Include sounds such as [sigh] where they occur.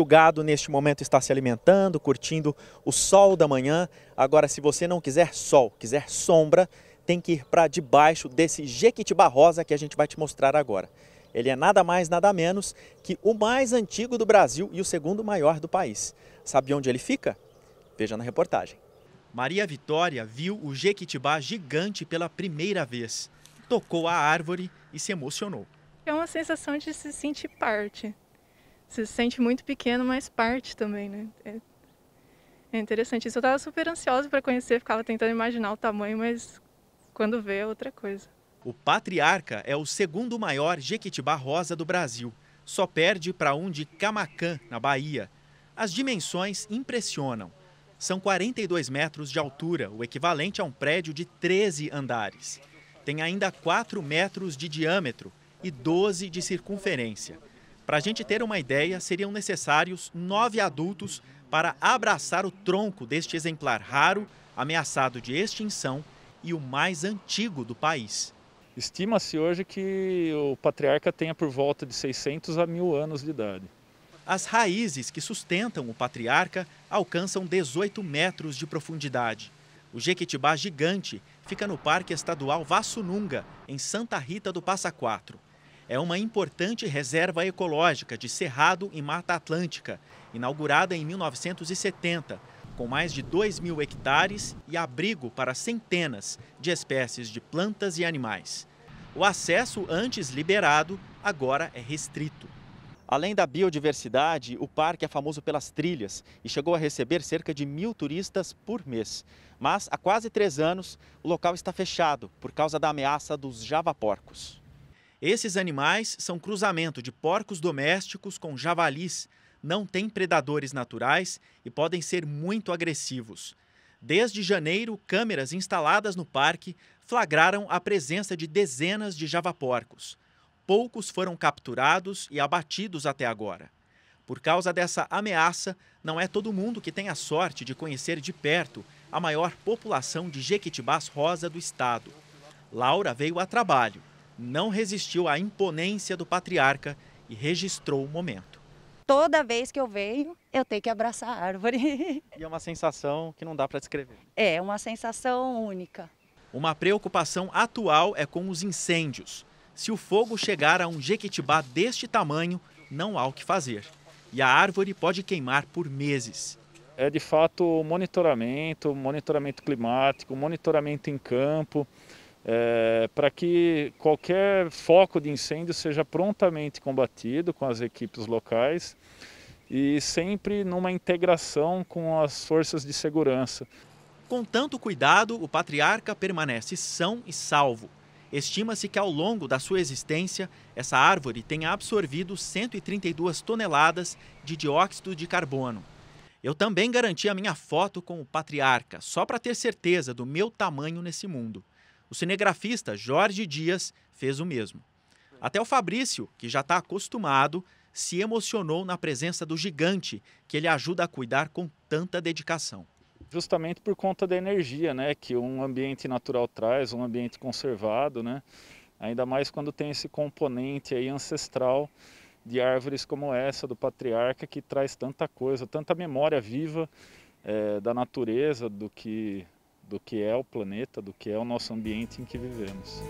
O gado neste momento está se alimentando, curtindo o sol da manhã. Agora, se você não quiser sol, quiser sombra, tem que ir para debaixo desse jequitibá rosa que a gente vai te mostrar agora. Ele é nada mais, nada menos que o mais antigo do Brasil e o segundo maior do país. Sabe onde ele fica? Veja na reportagem. Maria Vitória viu o jequitibá gigante pela primeira vez. Tocou a árvore e se emocionou. É uma sensação de se sentir parte você se sente muito pequeno, mas parte também, né? É, é interessante. Isso eu estava super ansiosa para conhecer, ficava tentando imaginar o tamanho, mas quando vê é outra coisa. O Patriarca é o segundo maior jequitibá rosa do Brasil. Só perde para um de Camacã, na Bahia. As dimensões impressionam. São 42 metros de altura, o equivalente a um prédio de 13 andares. Tem ainda 4 metros de diâmetro e 12 de circunferência. Para a gente ter uma ideia, seriam necessários nove adultos para abraçar o tronco deste exemplar raro, ameaçado de extinção e o mais antigo do país. Estima-se hoje que o patriarca tenha por volta de 600 a 1.000 anos de idade. As raízes que sustentam o patriarca alcançam 18 metros de profundidade. O Jequitibá gigante fica no Parque Estadual Vassununga, em Santa Rita do Passa Quatro é uma importante reserva ecológica de cerrado e mata atlântica, inaugurada em 1970, com mais de 2 mil hectares e abrigo para centenas de espécies de plantas e animais. O acesso, antes liberado, agora é restrito. Além da biodiversidade, o parque é famoso pelas trilhas e chegou a receber cerca de mil turistas por mês. Mas há quase três anos, o local está fechado por causa da ameaça dos javaporcos. Esses animais são cruzamento de porcos domésticos com javalis, não têm predadores naturais e podem ser muito agressivos. Desde janeiro, câmeras instaladas no parque flagraram a presença de dezenas de javaporcos. Poucos foram capturados e abatidos até agora. Por causa dessa ameaça, não é todo mundo que tem a sorte de conhecer de perto a maior população de jequitibás rosa do estado. Laura veio a trabalho não resistiu à imponência do patriarca e registrou o momento. Toda vez que eu venho, eu tenho que abraçar a árvore. [laughs] E é uma sensação que não dá para descrever. É, uma sensação única. Uma preocupação atual é com os incêndios. Se o fogo chegar a um jequitibá deste tamanho, não há o que fazer. E a árvore pode queimar por meses. É de fato monitoramento, monitoramento climático, monitoramento em campo é, para que qualquer foco de incêndio seja prontamente combatido com as equipes locais e sempre numa integração com as forças de segurança. Com tanto cuidado, o patriarca permanece são e salvo. Estima-se que ao longo da sua existência, essa árvore tenha absorvido 132 toneladas de dióxido de carbono. Eu também garanti a minha foto com o patriarca, só para ter certeza do meu tamanho nesse mundo. O cinegrafista Jorge Dias fez o mesmo. Até o Fabrício, que já está acostumado, se emocionou na presença do gigante que ele ajuda a cuidar com tanta dedicação. Justamente por conta da energia, né, que um ambiente natural traz, um ambiente conservado, né, ainda mais quando tem esse componente aí ancestral de árvores como essa do patriarca que traz tanta coisa, tanta memória viva é, da natureza, do que do que é o planeta, do que é o nosso ambiente em que vivemos.